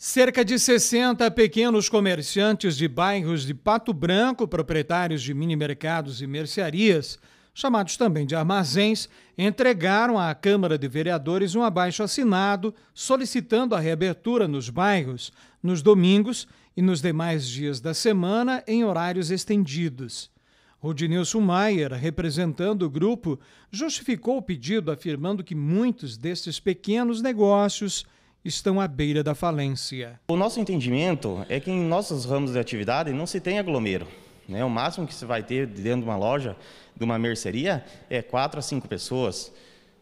Cerca de 60 pequenos comerciantes de bairros de Pato Branco, proprietários de mini-mercados e mercearias, chamados também de armazéns, entregaram à Câmara de Vereadores um abaixo assinado solicitando a reabertura nos bairros, nos domingos e nos demais dias da semana em horários estendidos. Rodinilson Maier, representando o grupo, justificou o pedido afirmando que muitos destes pequenos negócios estão à beira da falência. O nosso entendimento é que em nossos ramos de atividade não se tem aglomero. Né? O máximo que se vai ter dentro de uma loja, de uma mercearia, é quatro a cinco pessoas.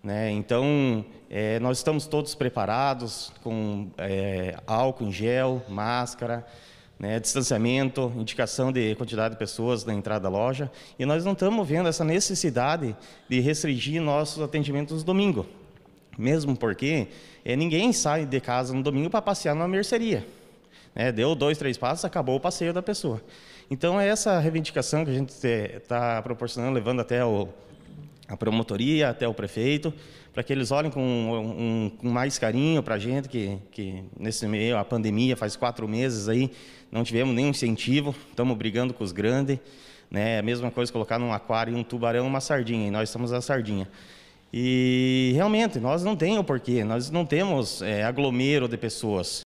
Né? Então, é, nós estamos todos preparados com é, álcool em gel, máscara, né, distanciamento, indicação de quantidade de pessoas na entrada da loja. E nós não estamos vendo essa necessidade de restringir nossos atendimentos domingo. Mesmo porque é, ninguém sai de casa no domingo para passear numa merceria. Né? Deu dois, três passos, acabou o passeio da pessoa. Então, é essa reivindicação que a gente está eh, proporcionando, levando até o, a promotoria, até o prefeito, para que eles olhem com, um, com mais carinho para a gente, que, que nesse meio, a pandemia, faz quatro meses aí, não tivemos nenhum incentivo, estamos brigando com os grandes. Né? A mesma coisa colocar num aquário um tubarão e uma sardinha, e nós estamos a sardinha. E realmente, nós não temos porquê, nós não temos é, aglomero de pessoas.